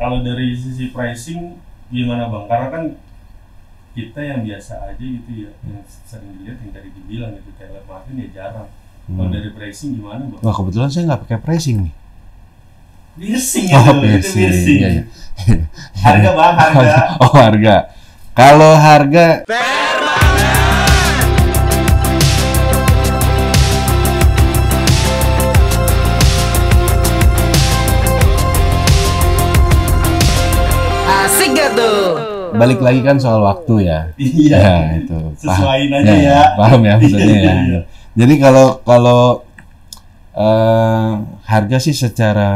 kalau dari sisi pricing gimana bang karena kan kita yang biasa aja gitu ya yang sering dilihat yang tadi dibilang gitu Taylor Martin ya jarang hmm. kalau dari pricing gimana bang? Wah kebetulan saya nggak pakai pricing nih piercing oh, ya oh, itu piercing. Iya, iya. harga bang harga oh harga kalau harga balik lagi kan soal waktu ya iya ya, itu sesuaiin aja ya, ya paham ya maksudnya ya iya. jadi kalau kalau uh, harga sih secara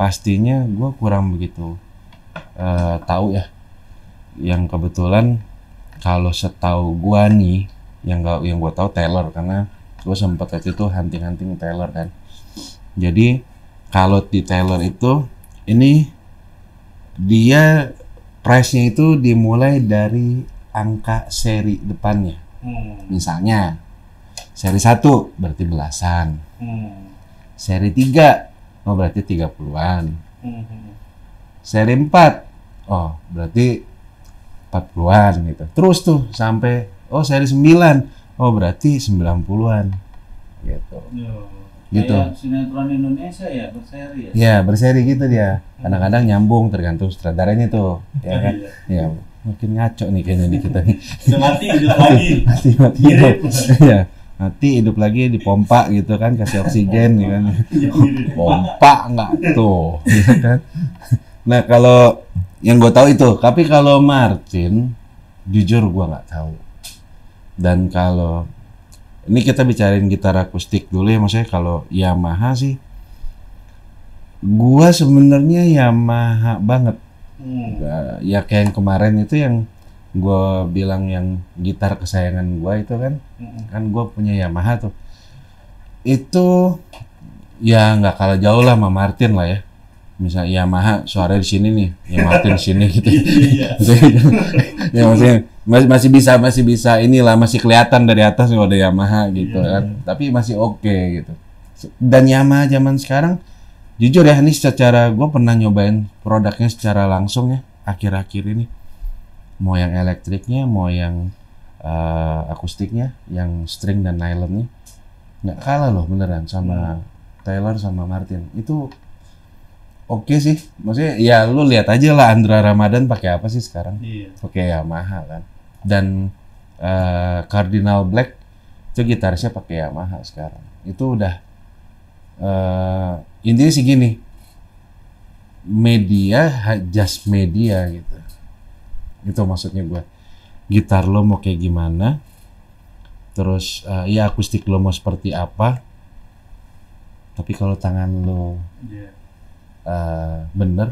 pastinya gue kurang begitu uh, tahu ya yang kebetulan kalau setahu gue nih yang gak, yang gue tahu Taylor karena gue sempat waktu itu hunting-hunting Taylor kan jadi kalau di Taylor itu ini dia price-nya itu dimulai dari angka seri depannya. Hmm. Misalnya seri 1 berarti belasan. Hmm. Seri 3 oh berarti 30-an. Hmm. Seri 4 oh berarti 40-an gitu. Terus tuh sampai oh seri 9 oh berarti 90-an gitu. Yeah gitu sinetron Indonesia ya berseri ya Iya berseri gitu dia kadang-kadang nyambung tergantung sutradaranya tuh ya iya. kan ya makin ngaco nih kayaknya nih kita nih mati hidup lagi mati mati hidup ya mati hidup lagi dipompa gitu kan kasih oksigen ya kan iya, pompa nggak tuh ya kan nah kalau yang gue tahu itu tapi kalau Martin jujur gue nggak tahu dan kalau ini kita bicarain gitar akustik dulu ya maksudnya kalau Yamaha sih gua sebenarnya Yamaha banget hmm. ya kayak yang kemarin itu yang gua bilang yang gitar kesayangan gua itu kan hmm. kan gua punya Yamaha tuh itu ya nggak kalah jauh lah sama Martin lah ya misal Yamaha suara di sini nih ya Martin di sini gitu iya. iya, ya masih masih bisa masih bisa inilah masih kelihatan dari atas nih ada Yamaha gitu yeah, kan yeah. tapi masih oke okay, gitu dan Yamaha zaman sekarang jujur ya ini secara gue pernah nyobain produknya secara langsung ya akhir-akhir ini mau yang elektriknya mau yang uh, akustiknya yang string dan nylonnya nggak kalah loh beneran sama yeah. Hmm. Taylor sama Martin itu oke okay sih. Maksudnya ya lu lihat aja lah Andra Ramadan pakai apa sih sekarang? Iya. Pakai Yamaha kan. Dan uh, Cardinal Black itu gitarisnya pakai Yamaha sekarang. Itu udah uh, intinya sih gini. Media just media gitu. Itu maksudnya gue. Gitar lo mau kayak gimana? Terus uh, ya akustik lo mau seperti apa? Tapi kalau tangan lo yeah Eh, bener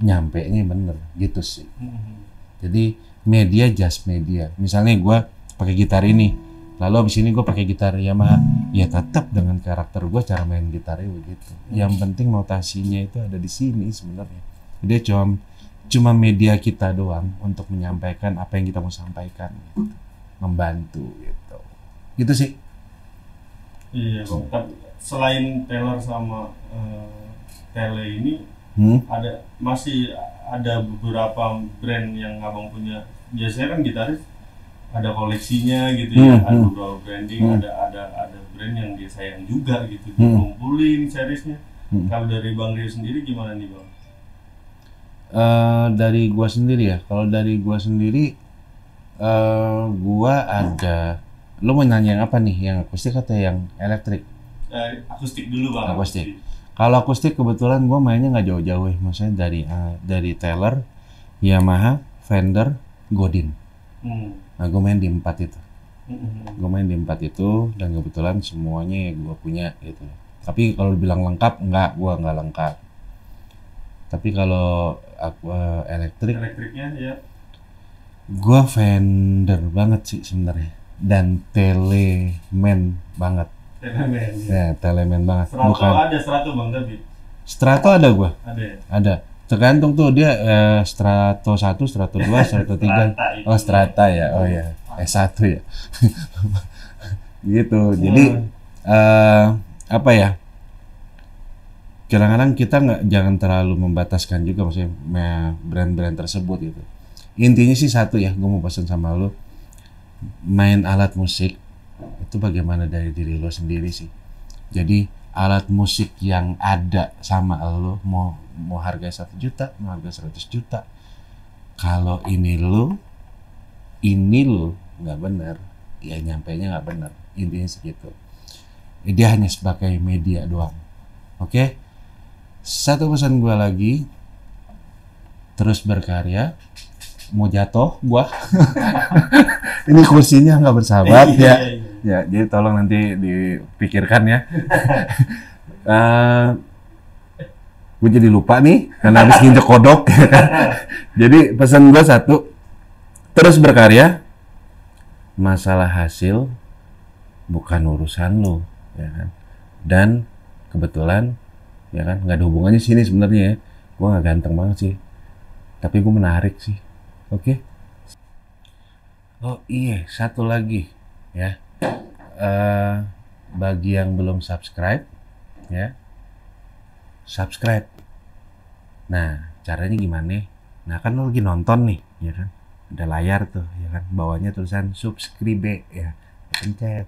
nyampe nya bener gitu sih hmm. jadi media just media misalnya gue pakai gitar ini lalu abis ini gue pakai gitar Yamaha ya tetap dengan karakter gue cara main gitarnya begitu iya. yang penting notasinya itu ada di sini sebenarnya dia cuma cuma media kita doang untuk menyampaikan apa yang kita mau sampaikan gitu. membantu gitu gitu sih iya oh. selain Taylor sama eh, tele ini hmm? ada masih ada beberapa brand yang abang punya biasanya kan gitaris ada koleksinya gitu ya, hmm, ya ada hmm. beberapa branding hmm. ada ada ada brand yang dia sayang juga gitu hmm. dikumpulin seriesnya hmm. kalau dari bang Rio sendiri gimana nih bang? Uh, dari gua sendiri ya kalau dari gua sendiri uh, gua ada lo mau nanya yang apa nih yang akustik atau yang elektrik? Uh, akustik dulu bang. Akustik. akustik kalau akustik kebetulan gue mainnya nggak jauh-jauh ya, maksudnya dari uh, dari Taylor, Yamaha, Fender, Godin. Hmm. Nah gue main di empat itu. Hmm. Gue main di empat itu dan kebetulan semuanya ya gue punya gitu. Tapi kalau bilang lengkap nggak, gue nggak lengkap. Tapi kalau aku uh, elektrik, elektriknya ya. Gue Fender banget sih sebenarnya dan Teleman banget telemen. Ya, telemen banget. Strato Bukan. Oh, ada strato Bang tapi Strato ada gua. Ada. Ada. Tergantung tuh dia eh, strato satu, strato dua, strato 3. oh, strata ya. Oh ya. Eh, S1 ya. gitu. Jadi hmm. eh, apa ya? Kadang-kadang kita nggak jangan terlalu membataskan juga maksudnya brand-brand tersebut gitu. Intinya sih satu ya, gue mau pesan sama lo. main alat musik itu bagaimana dari diri lo sendiri sih jadi alat musik yang ada sama lo mau mau harga satu juta mau harga 100 juta kalau ini lo ini lo nggak benar ya nyampe nya nggak benar intinya segitu dia hanya sebagai media doang oke okay? satu pesan gue lagi terus berkarya mau jatuh gua ini kursinya nggak bersahabat iya, ya iya, iya ya jadi tolong nanti dipikirkan ya uh, eh, gue jadi lupa nih karena habis nginjek kodok jadi pesan gue satu terus berkarya masalah hasil bukan urusan lo ya kan dan kebetulan ya kan nggak ada hubungannya sini sebenarnya ya gue nggak ganteng banget sih tapi gue menarik sih oke okay? oh iya satu lagi ya uh, bagi yang belum subscribe ya subscribe nah caranya gimana nah kan lo lagi nonton nih ya kan ada layar tuh ya kan bawahnya tulisan subscribe ya pencet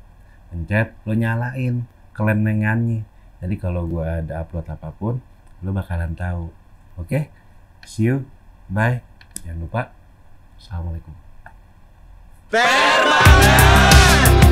pencet lo nyalain kelenengannya jadi kalau gue ada upload apapun lo bakalan tahu oke okay? see you bye jangan lupa assalamualaikum Fair